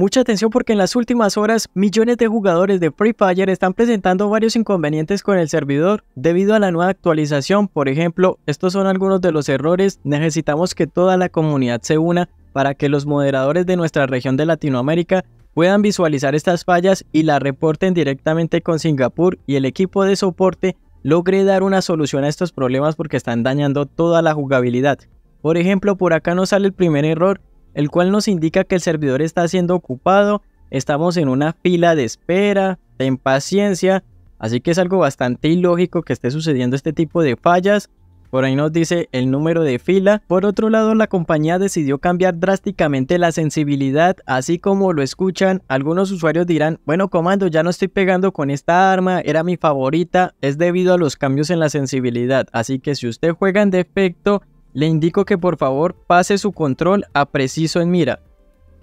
Mucha atención porque en las últimas horas millones de jugadores de Free Fire están presentando varios inconvenientes con el servidor debido a la nueva actualización. Por ejemplo, estos son algunos de los errores. Necesitamos que toda la comunidad se una para que los moderadores de nuestra región de Latinoamérica puedan visualizar estas fallas y las reporten directamente con Singapur y el equipo de soporte logre dar una solución a estos problemas porque están dañando toda la jugabilidad. Por ejemplo, por acá nos sale el primer error el cual nos indica que el servidor está siendo ocupado, estamos en una fila de espera, ten paciencia, así que es algo bastante ilógico que esté sucediendo este tipo de fallas. Por ahí nos dice el número de fila. Por otro lado, la compañía decidió cambiar drásticamente la sensibilidad, así como lo escuchan. Algunos usuarios dirán, bueno comando, ya no estoy pegando con esta arma, era mi favorita. Es debido a los cambios en la sensibilidad, así que si usted juega en defecto, le indico que por favor pase su control a preciso en mira.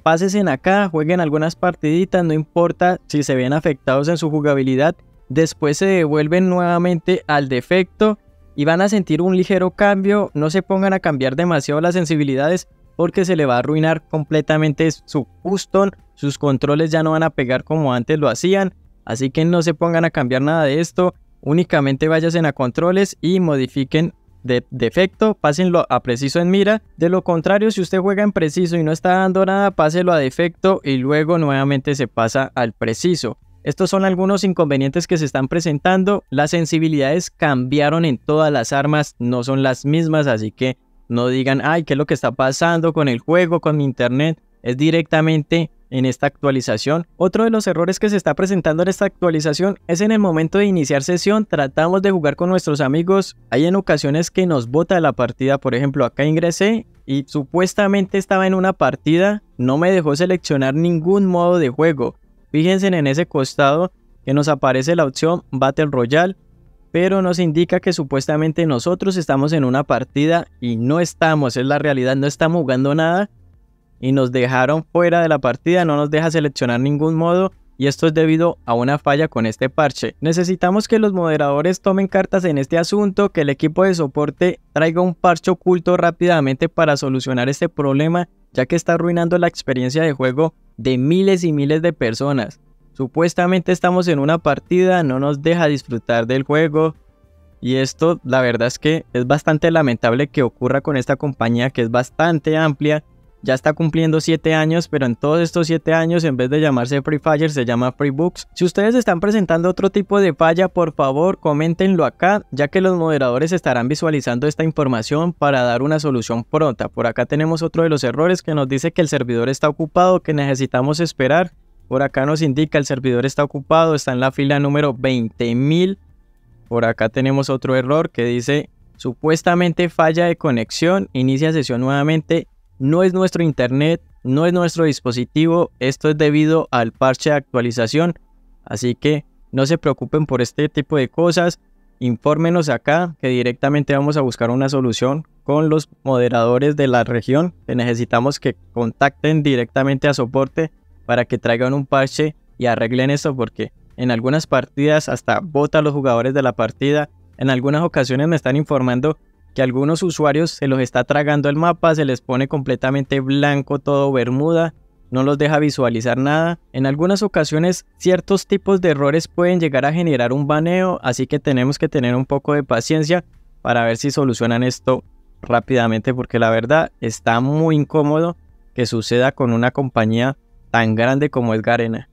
en acá, jueguen algunas partiditas, no importa si se ven afectados en su jugabilidad. Después se devuelven nuevamente al defecto y van a sentir un ligero cambio. No se pongan a cambiar demasiado las sensibilidades porque se le va a arruinar completamente su custom. Sus controles ya no van a pegar como antes lo hacían. Así que no se pongan a cambiar nada de esto únicamente vayan a controles y modifiquen de, defecto, pásenlo a preciso en mira. De lo contrario, si usted juega en preciso y no está dando nada, páselo a defecto y luego nuevamente se pasa al preciso. Estos son algunos inconvenientes que se están presentando. Las sensibilidades cambiaron en todas las armas, no son las mismas, así que no digan, ay, ¿qué es lo que está pasando con el juego, con mi internet? Es directamente en esta actualización. Otro de los errores que se está presentando en esta actualización es en el momento de iniciar sesión tratamos de jugar con nuestros amigos. Hay en ocasiones que nos bota la partida, por ejemplo acá ingresé y supuestamente estaba en una partida, no me dejó seleccionar ningún modo de juego. Fíjense en ese costado que nos aparece la opción Battle Royale, pero nos indica que supuestamente nosotros estamos en una partida y no estamos, es la realidad, no estamos jugando nada y nos dejaron fuera de la partida, no nos deja seleccionar ningún modo y esto es debido a una falla con este parche. Necesitamos que los moderadores tomen cartas en este asunto, que el equipo de soporte traiga un parche oculto rápidamente para solucionar este problema, ya que está arruinando la experiencia de juego de miles y miles de personas. Supuestamente estamos en una partida, no nos deja disfrutar del juego. Y esto, la verdad es que es bastante lamentable que ocurra con esta compañía que es bastante amplia ya está cumpliendo 7 años, pero en todos estos 7 años en vez de llamarse Free Fire se llama Free Books. Si ustedes están presentando otro tipo de falla, por favor coméntenlo acá, ya que los moderadores estarán visualizando esta información para dar una solución pronta. Por acá tenemos otro de los errores que nos dice que el servidor está ocupado, que necesitamos esperar. Por acá nos indica el servidor está ocupado, está en la fila número 20.000. Por acá tenemos otro error que dice supuestamente falla de conexión, inicia sesión nuevamente no es nuestro internet, no es nuestro dispositivo, esto es debido al parche de actualización, así que no se preocupen por este tipo de cosas, infórmenos acá que directamente vamos a buscar una solución con los moderadores de la región, necesitamos que contacten directamente a soporte para que traigan un parche y arreglen esto porque en algunas partidas hasta bota a los jugadores de la partida, en algunas ocasiones me están informando que algunos usuarios se los está tragando el mapa, se les pone completamente blanco todo Bermuda, no los deja visualizar nada. En algunas ocasiones ciertos tipos de errores pueden llegar a generar un baneo, así que tenemos que tener un poco de paciencia para ver si solucionan esto rápidamente porque la verdad está muy incómodo que suceda con una compañía tan grande como es Garena.